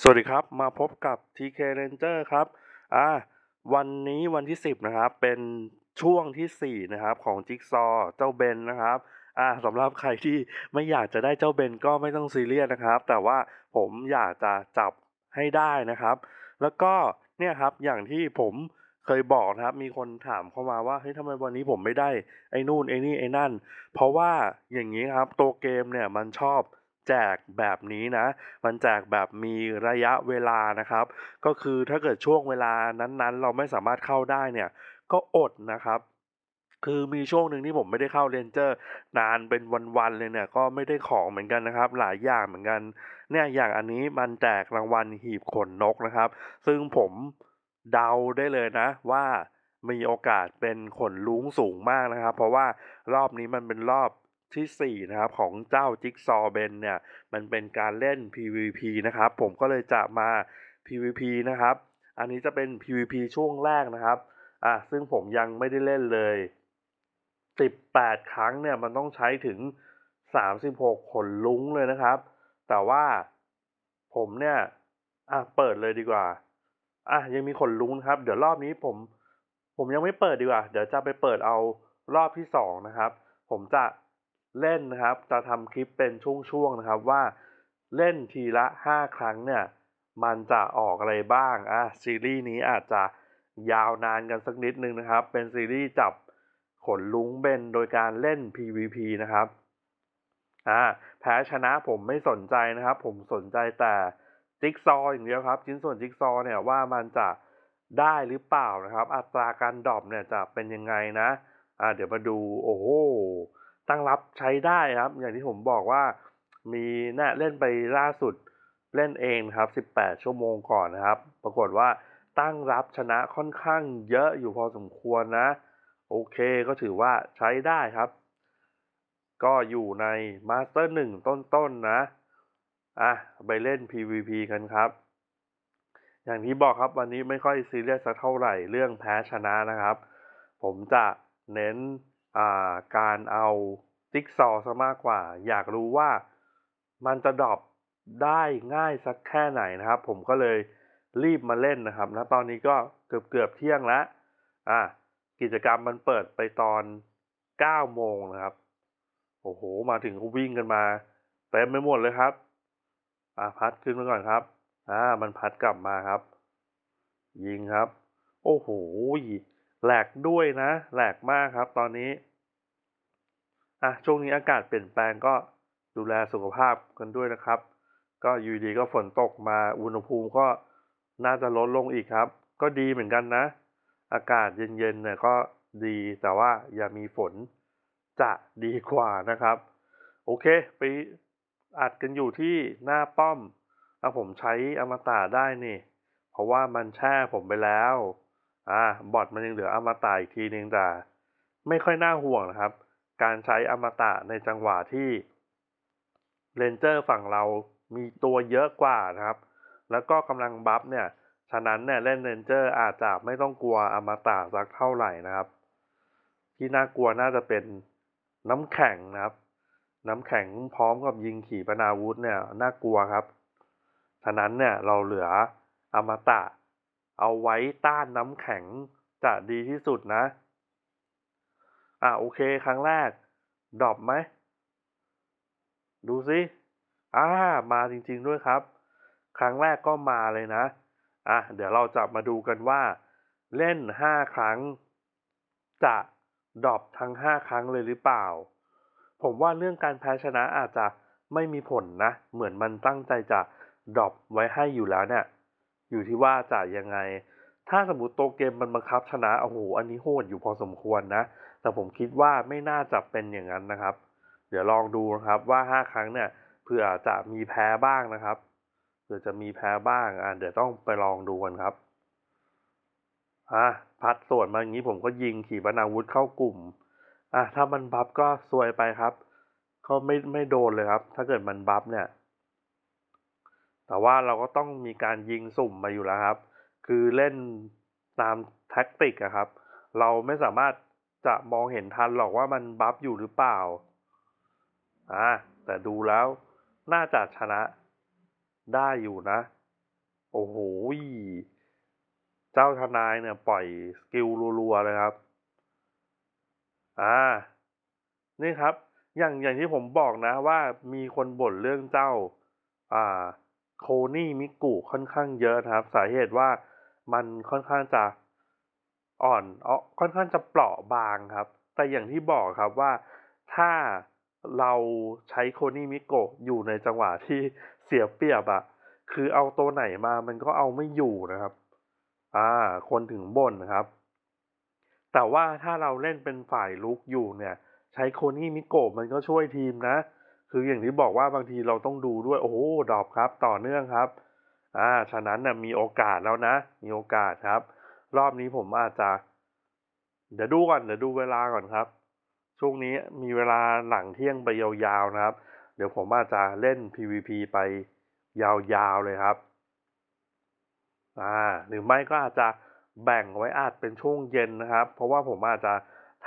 สวัสดีครับมาพบกับ TK Ranger ครับ อ่า วันนี้วันที่ 10นะครับเป็นช่วงที่ 4 นะครับ ของ จิ๊กซอเจ้าเบนนะครับ อ่าสำหรับใครที่ไม่อยากจะได้เจ้าเบนก็ไม่ต้องซีเรียสนะครับ แต่ว่าผมอยากจะจับให้ได้นะครับ แล้วก็เนี่ยครับอย่างที่ผมเคยบอกนะครับ มีคนถามเข้ามาว่าเฮ้ยทำไมวันนี้ผมไม่ได้ไอ้นู่นไอ้นี่ไอ้นั่นเพราะว่าอย่างนี้ครับตัวเกมเนี่ยมันชอบแจกแบบนี้นะ มันแจกแบบมีระยะเวลานะครับ ก็คือถ้าเกิดช่วงเวลานั้นๆ เราไม่สามารถเข้าได้เนี่ย ก็อดนะครับ คือมีช่วงหนึ่งที่ผมไม่ได้เข้าเรนเจอร์ นานเป็นวันๆเลยเนี่ย ก็ไม่ได้ของเหมือนกันนะครับ หลายอย่างเหมือนกัน เนี่ยอย่างอันนี้มันแจกรางวัลหีบขนนกนะครับ ซึ่งผมเดาได้เลยนะ ว่ามีโอกาสเป็นขนลุงสูงมากนะครับ เพราะว่ารอบนี้มันเป็นรอบที่4นะครับ ของเจ้าจิ๊กซอเบนเนี่ย มันเป็นการเล่น PVP นะครับผมก็เลยจะมา PVP นะครับอันนี้จะเป็น PVP ช่วงแรกนะครับ อ่ะซึ่งผมยังไม่ได้เล่นเลย18ครั้งเนี่ย มันต้องใช้ถึง36ขนลุ้งเลยนะครับ แต่ว่าผมเนี่ย อ่ะเปิดเลยดีกว่า อ่ะยังมีขนลุ้งครับ เดี๋ยวรอบนี้ผม ผมยังไม่เปิดดีกว่า เดี๋ยวจะไปเปิดเอารอบที่สองนะครับ ผมจะเล่นนะครับจะทำคลิปเป็นช่วงๆนะครับว่าเล่นทีละ 5 ครั้งเนี่ย มันจะออกอะไรบ้างอ่ะซีรีส์นี้อาจจะยาวนานกันสักนิดนึงนะครับเป็นซีรีส์จับขนลุงเบนโดยการเล่น PVP นะครับอ่าแพ้ชนะผมไม่สนใจนะครับ ผมสนใจแต่จิ๊กซออย่างเดียวครับ ชิ้นส่วนจิ๊กซอ เนี่ยว่ามันจะได้หรือเปล่านะครับ อัตราการดรอปเนี่ยจะเป็นยังไงนะอ่าเดี๋ยวมาดูโอ้โหตั้งรับใช้ได้ครับ อย่างที่ผมบอกว่า มีนะเล่นไปล่าสุดเล่นเองครับ18 ชั่วโมงก่อนนะครับ ปรากฏว่าตั้งรับชนะค่อนข้างเยอะอยู่พอสมควรนะ โอเคก็ถือว่าใช้ได้ครับ ก็อยู่ในมาสเตอร์หนึ่งต้นๆนนะอ่ะไปเล่น PVP กันครับ อย่างที่บอกครับ วันนี้ไม่ค่อยซีเรียสสักเท่าไหร่เรื่องแพ้ชนะนะครับ ผมจะเน้นการเอาติ๊กซอซะมากกว่า อยากรู้ว่ามันจะดรอปได้ง่ายสักแค่ไหนนะครับ ผมก็เลยรีบมาเล่นนะครับนะตอนนี้ก็เกือบเกือบเที่ยงแล้วอ่ะกิจกรรมมันเปิดไปตอน 9 โมงนะครับ โอ้โห มาถึงก็วิ่งกันมาเต็มไปหมดเลยครับ อ่ะพัดขึ้นมาก่อนครับอ่ามันพัดกลับมาครับ ยิงครับ โอ้โหแหลกด้วยนะ แหลกมากครับ ตอนนี้ อ่ะช่วงนี้อากาศเปลี่ยนแปลงก็ดูแลสุขภาพกันด้วยนะครับ ก็อยู่ดีก็ฝนตกมาอุณหภูมิก็น่าจะลดลงอีกครับ ก็ดีเหมือนกันนะอากาศเย็นๆเนี่ยก็ดีแต่ว่าอย่ามีฝนจะดีกว่านะครับ โอเค ไปอัดกันอยู่ที่หน้าป้อมแล้ผมใช้อมตะได้นี่เพราะว่ามันแช่ผมไปแล้วอ่าบอทมันยังเหลืออมตะอีกทีนึงแต่ไม่ค่อยน่าห่วงนะครับ การใช้อมตะในจังหวะที่เรนเจอร์ฝั่งเรามีตัวเยอะกว่านะครับ แล้วก็กำลังบัฟเนี่ย ฉะนั้นเนี่ย เล่นเรนเจอร์อาจจะไม่ต้องกลัวอมตะสักเท่าไหร่นะครับ ที่ น่ากลัวน่าจะเป็นน้ำแข็งนะครับ น้ำแข็งพร้อมกับยิงขี่ปนาวุธเนี่ยน่ากลัวครับฉะนั้นเนี่ยเราเหลืออมตะเอาไว้ต้านน้ำแข็งจะดีที่สุดนะ อ่ะโอเคครั้งแรกดรอปไหมดูสิอ่ามาจริงๆด้วยครับ ครั้งแรกก็มาเลยนะอ่ะ เดี๋ยวเราจะมาดูกันว่า เล่นห้าครั้ง จะดรอปทั้งห้าครั้งเลยหรือเปล่า ผมว่าเรื่องการแพ้ชนะอาจจะไม่มีผลนะ เหมือนมันตั้งใจจะดรอปไว้ให้อยู่แล้วเนี่ยอยู่ที่ว่าจะยังไง ถ้าสมมติโตเกมมันบังคับชนะโอ้โหอันนี้โหดอยู่พอสมควรนะ แต่ผมคิดว่าไม่น่าจะเป็นอย่างนั้นนะครับ เดี๋ยวลองดูนะครับ ว่า5ครั้งเนี่ยเผื่อจะมีแพ้บ้างนะครับเผื่อจะมีแพ้บ้างอ่าเดี๋ยวต้องไปลองดูกันครับ อ่ะพัดส่วนมาอย่างนี้ผมก็ยิงขี่ปนาวุธเข้ากลุ่ม อ่ะถ้ามันบัฟก็ซวยไปครับก็ไม่ไม่โดนเลยครับ ถ้าเกิดมันบัฟเนี่ยแต่ว่าเราก็ต้องมีการยิงสุ่มมาอยู่แล้วครับ คือเล่นตามแท็กติกอะครับ เราไม่สามารถจะมองเห็นทันหรอกว่ามันบัฟอยู่หรือเปล่าอ่า แต่ดูแล้ว น่าจะชนะได้อยู่นะ โอ้โหเจ้าทนายเนี่ย ปล่อยสกิลรัวๆเลยครับอ่านี่ครับ อย่างอย่างที่ผมบอกนะ ว่ามีคนบ่นเรื่องเจ้า อ่าโคนี่มิกุค่อนข้างเยอะนะครับ สาเหตุว่ามันค่อนข้างจะอ่อนอ๋อค่อนข้างจะเปราะบางครับ แต่อย่างที่บอกครับว่าถ้าเราใช้โคนี่มิโกะอยู่ในจังหวะที่เสียเปรียบอะคือเอาตัวไหนมามันก็เอาไม่อยู่นะครับ อ่า คนถึงบนนะครับ แต่ว่าถ้าเราเล่นเป็นฝ่ายลุกอยู่เนี่ย ใช้โคนี่มิโกะมันก็ช่วยทีมนะคืออย่างที่บอกว่าบางทีเราต้องดูด้วยโอ้ดอกครับต่อเนื่องครับ อ่าฉะนั้นนะ่ะมีโอกาสแล้วนะมีโอกาสครับ รอบนี้ผมอาจจะ เดี๋ยวดูก่อนเดี๋ยวดูเวลาก่อนครับ ช่วงนี้มีเวลาหลังเที่ยงไปยาวๆนะครับ เดี๋ยวผมอาจจะเล่น PVP ไปยาวๆเลยครับ อ่าหรือไม่ก็อาจจะแบ่งไว้อาจเป็นช่วงเย็นนะครับ เพราะว่าผมอาจจะ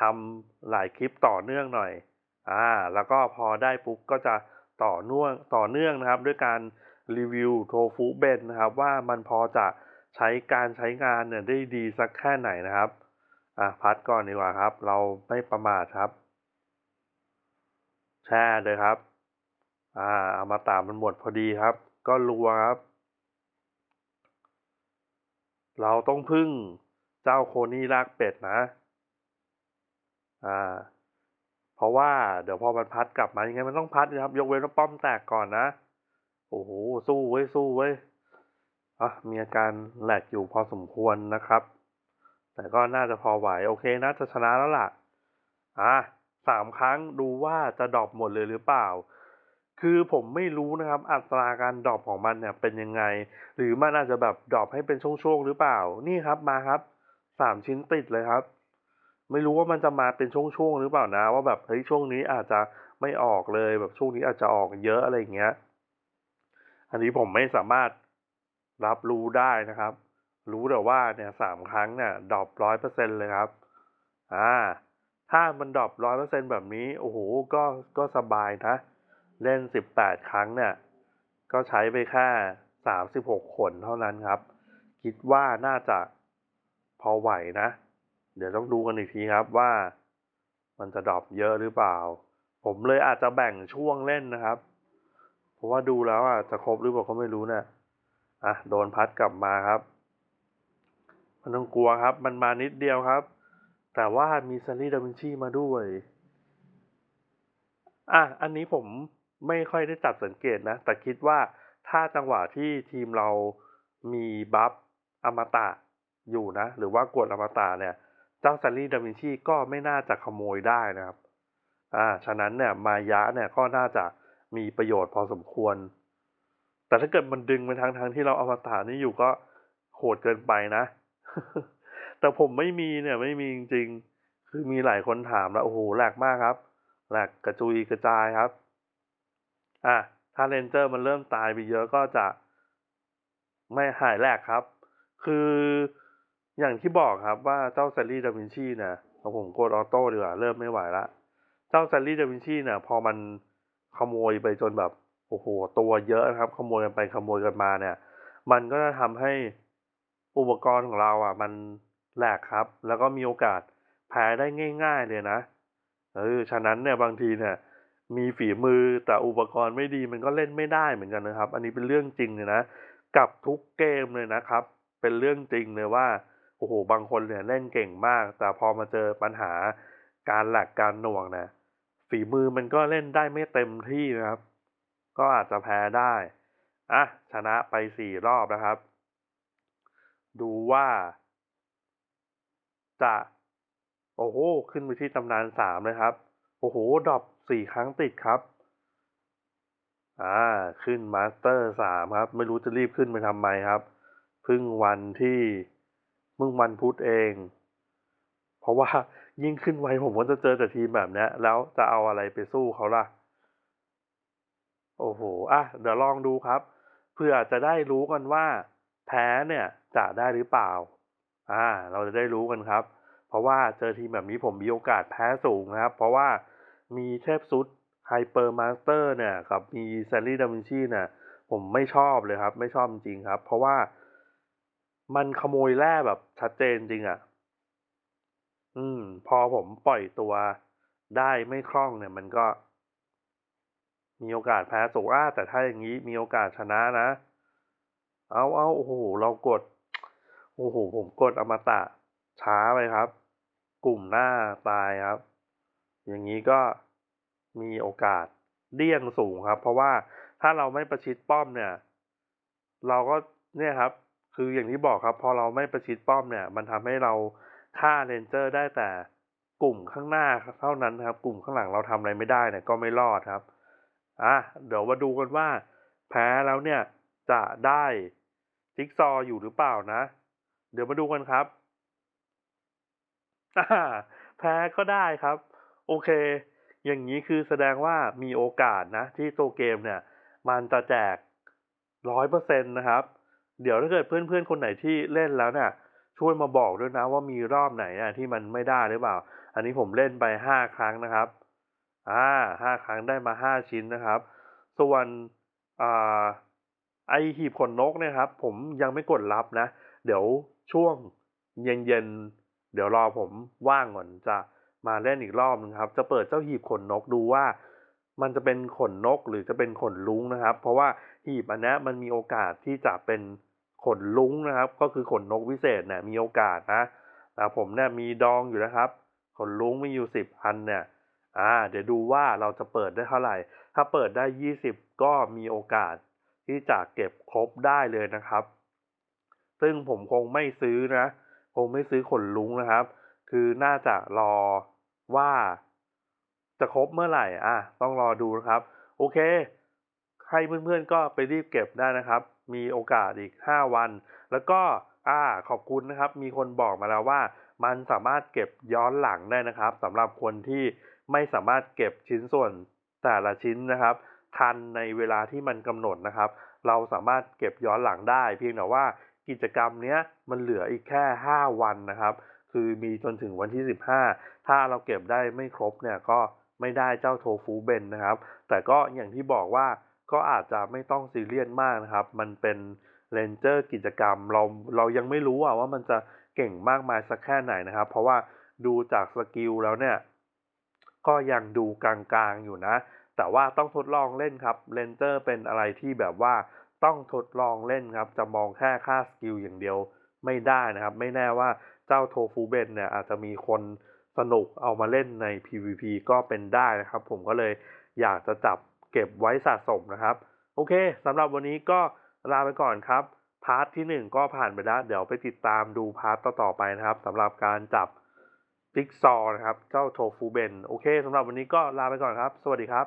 ทำหลายคลิปต่อเนื่องหน่อยอ่า แล้วก็พอได้ปุ๊บก็จะต่อเนื่องต่อเนื่องนะครับ ด้วยการรีวิวโทฟูเบนนะครับ ว่ามันพอจะใช้การใช้งานเนี่ย ได้ดีสักแค่ไหนนะครับ อ่าพัดก่อนดีกว่าครับ เราไม่ประมาทครับ แช่เลยครับ อ่าเอามาตามมันหมดพอดีครับ ก็รัวครับ เราต้องพึ่งเจ้าโคนี่ลากเป็ดนะ อ่าเพราะว่าเดี๋ยวพอมันพัดกลับมา ยังไงมันต้องพัดนะครับ ยกเว้นว่าป้อมแตกก่อนนะ โอ้โห สู้ เว้ย สู้ เว้ย อ่ะ มีอาการแหลกอยู่พอสมควรนะครับ แต่ก็น่าจะพอไหว โอเคนะจะชนะแล้วล่ะ อ่ะสามครั้งดูว่าจะดรอปหมดเลยหรือเปล่า คือผมไม่รู้นะครับ อัตราการดรอปของมันเนี่ย เป็นยังไง หรือมันอาจจะแบบดรอปให้เป็นช่วงๆหรือเปล่านี่ครับมาครับสามชิ้นติดเลยครับไม่รู้ว่ามันจะมาเป็นช่วงๆ หรือเปล่านะว่าแบบเฮ้ยช่วงนี้อาจจะไม่ออกเลยแบบช่วงนี้อาจจะออกเยอะอะไรเงี้ย อันนี้ผมไม่สามารถรับรู้ได้นะครับ รู้แต่ว่าเนี่ยสามครั้ง เนี่ยดรอปร้อยเปอร์เซ็นเลยครับอ่าถ้ามันดรอปร้อยเปอร์เซ็นแบบนี้ โอ้โหก็ก็สบายนะ เล่นสิบแปดครั้งเนี่ย ก็ใช้ไปแค่สามสิบหกขนเท่านั้นครับ คิดว่าน่าจะพอไหวนะเดี๋ยวต้องดูกันอีกทีครับว่ามันจะดรอปเยอะหรือเปล่า ผมเลยอาจจะแบ่งช่วงเล่นนะครับ เพราะว่าดูแล้วอ่ะจะครบหรือเปล่าก็ไม่รู้นะอ่ะโดนพัดกลับมาครับ มันต้องกลัวครับมันมานิดเดียวครับ แต่ว่ามีซันนี่ดาวินชีมาด้วยอ่ะอันนี้ผมไม่ค่อยได้จับสังเกตนะแต่คิดว่าถ้าจังหวะที่ทีมเรามีบัฟอมตะอยู่นะ หรือว่ากดอมตะเนี่ยจ้าซันลี่ดาวินชีก็ไม่น่าจะขโมยได้นะครับอ่าฉะนั้นเนี่ย มายะเนี่ยก็น่าจะมีประโยชน์พอสมควร แต่ถ้าเกิดมันดึงไปทางทางที่เราเอามาตานี่อยู่ก็โหดเกินไปนะ แต่ผมไม่มีเนี่ย ไม่มีจริงๆคือมีหลายคนถามแล้วโอ้โหแหลกมากครับ แหลกกระจุยกระจายครับอ่าถ้าเลนเจอร์มันเริ่มตายไปเยอะก็จะไม่หายแหลกครับ คืออย่างที่บอกครับว่าเจ้าแซลลี่ดาวินชีนะเอาผมโกดออโต้ดีกว่าเริ่มไม่ไหวละเจ้าแซลลี่ดาวินชีนะพอมันขโมยไปจนแบบโอ้โห ตัวเยอะนะครับ ขโมยกันไปขโมยกันมาเนี่ย มันก็จะทำให้อุปกรณ์ของเราอ่ะ มันแหลกครับ แล้วก็มีโอกาสแพ้ได้ง่าย ๆ เลยนะเออฉะนั้นเนี่ยบางทีเนี่ย มีฝีมือแต่อุปกรณ์ไม่ดีมันก็เล่นไม่ได้เหมือนกันนะครับ อันนี้เป็นเรื่องจริงเลยนะกับทุกเกมเลยนะครับ เป็นเรื่องจริงเลยว่าโอ้โห บางคนเนี่ยเล่นเก่งมาก แต่พอมาเจอปัญหาการหลักการหน่วงนะฝีมือมันก็เล่นได้ไม่เต็มที่นะครับ ก็อาจจะแพ้ได้ อ่ะ ชนะไปสี่รอบนะครับ ดูว่าจะ โอ้โห ขึ้นไปที่ตำนานสามเลยครับ โอ้โหดรอปสี่ครั้งติดครับ อ่า ขึ้นมาสเตอร์สามครับ ไม่รู้จะรีบขึ้นไปทำไมครับพึ่งวันที่มึงมวันพุธเอง เพราะว่ายิ่งขึ้นไวผมก็จะเจอแต่ทีมแบบนี้แล้วจะเอาอะไรไปสู้เขาล่ะ โอ้โหอ่ะ เดี๋ยวลองดูครับ เพื่อจะได้รู้กันว่าแพ้เนี่ยจะได้หรือเปล่า อ่า เราจะได้รู้กันครับ เพราะว่าเจอทีมแบบนี้ผมมีโอกาสแพ้สูงนะครับ เพราะว่ามีเทพซุดไฮเปอร์มาสเตอร์ เนี่ยกับ มีแซนลี่ดามินชีเนี่ยผมไม่ชอบเลยครับ ไม่ชอบจริงครับ เพราะว่ามันขโมยแร่แบบชัดเจนจริงอะ่ะ อืม พอผมปล่อยตัวได้ไม่คล่องเนี่ย มันก็มีโอกาสแพ้โูอ้าแต่ถ้าอย่างนี้มีโอกาสชนะนะ เอาเอาโอ้โห เรากด โอ้โห ผมกดอมตะ ช้าไปครับ กลุ่มหน้าตายครับ อย่างนี้ก็มีโอกาสเดี่ยงสูงครับ เพราะว่าถ้าเราไม่ประชิดป้อมเนี่ย เราก็เนี่ยครับคืออย่างที่บอกครับพอเราไม่ประชิดป้อมเนี่ย มันทำให้เราฆ่าเรนเจอร์ได้แต่กลุ่มข้างหน้าเท่านั้นครับ กลุ่มข้างหลังเราทำอะไรไม่ได้เนี่ย ก็ไม่รอดครับอ่ะเดี๋ยวมาดูกันว่าแพ้แล้วเนี่ยจะได้จิ๊กซออยู่หรือเปล่านะเดี๋ยวมาดูกันครับแพ้ก็ได้ครับ โอเค อย่างนี้คือแสดงว่ามีโอกาสนะที่ตเกมเนี่ย มันจะแจกร้อยเปอร์เซ็นต์นะครับเดี๋ยวถ้าเกิดเพื่อนๆคนไหนที่เล่นแล้วเนี่ยช่วยมาบอกด้วยนะ ว่ามีรอบไหนนะที่มันไม่ได้หรือเปล่า อันนี้ผมเล่นไปห้าครั้งนะครับอ่าห้าครั้งได้มาห้าชิ้นนะครับ ส่วนอ่าไอหีบขนนกเนี่ยครับ ผมยังไม่กดรับนะ เดี๋ยวช่วงเย็นๆ เดี๋ยวรอผมว่างก่อนจะมาเล่นอีกรอบนึงครับ จะเปิดเจ้าหีบขนนกดูว่า มันจะเป็นขนนกหรือจะเป็นขนลุงนะครับ เพราะว่าหีบอันนี้มันมีโอกาสที่จะเป็นขนลุ้งนะครับก็คือขนนกวิเศษเนี่ยมีโอกาสนะแต่ผมเนี่ยมีดองอยู่นะครับ ขนลุ้งมีอยู่สิบอันเนี่ยอ่า เดี๋ยวดูว่าเราจะเปิดได้เท่าไหร่ ถ้าเปิดได้ยี่สิบก็มีโอกาส ที่จะเก็บครบได้เลยนะครับ ซึ่งผมคงไม่ซื้อนะ คงไม่ซื้อขนลุ้งนะครับ คือน่าจะรอว่าจะครบเมื่อไหร่ อ่ะ ต้องรอดูนะครับ โอเคให้เพื่อนๆก็ไปรีบเก็บได้นะครับมีโอกาสอีก 5 วัน แล้วก็อ่า ขอบคุณนะครับ มีคนบอกมาแล้วว่า มันสามารถเก็บย้อนหลังได้นะครับสำหรับคนที่ไม่สามารถเก็บชิ้นส่วนแต่ละชิ้นนะครับ ทันในเวลาที่มันกำหนดนะครับ เราสามารถเก็บย้อนหลังได้ เพียงแต่ว่ากิจกรรมเนี้ยมันเหลืออีกแค่ 5 วันนะครับ คือมีจนถึงวันที่ 15 ถ้าเราเก็บได้ไม่ครบเนี่ย ก็ไม่ได้เจ้าโทฟูเบนนะครับ แต่ก็อย่างที่บอกว่าก็อาจจะไม่ต้องซีเรียสมากนะครับ มันเป็นเลนเจอร์กิจกรรมเราเรายังไม่รู้ว่ามันจะเก่งมากมายสักแค่ไหนนะครับ เพราะว่าดูจากสกิลแล้วเนี่ย ก็ยังดูกลางๆอยู่นะแต่ว่าต้องทดลองเล่นครับเลนเจอร์เป็นอะไรที่แบบว่า ต้องทดลองเล่นครับ จะมองแค่ค่าสกิลอย่างเดียวไม่ได้นะครับ ไม่แน่ว่าเจ้าโทฟูเบนเนี่ย อาจจะมีคนสนุกเอามาเล่นใน PVP ก็เป็นได้นะครับ ผมก็เลยอยากจะจับเก็บไว้สะสมนะครับโอเคสำหรับวันนี้ก็ลาไปก่อนครับพาร์ทที่ 1 ก็ผ่านไปแล้วเดี๋ยวไปติดตามดูพาร์ทต่อๆไปนะครับสำหรับการจับติ๊กซอนะครับเจ้าโทฟูเบนโอเคสำหรับวันนี้ก็ลาไปก่อนครับ สวัสดีครับ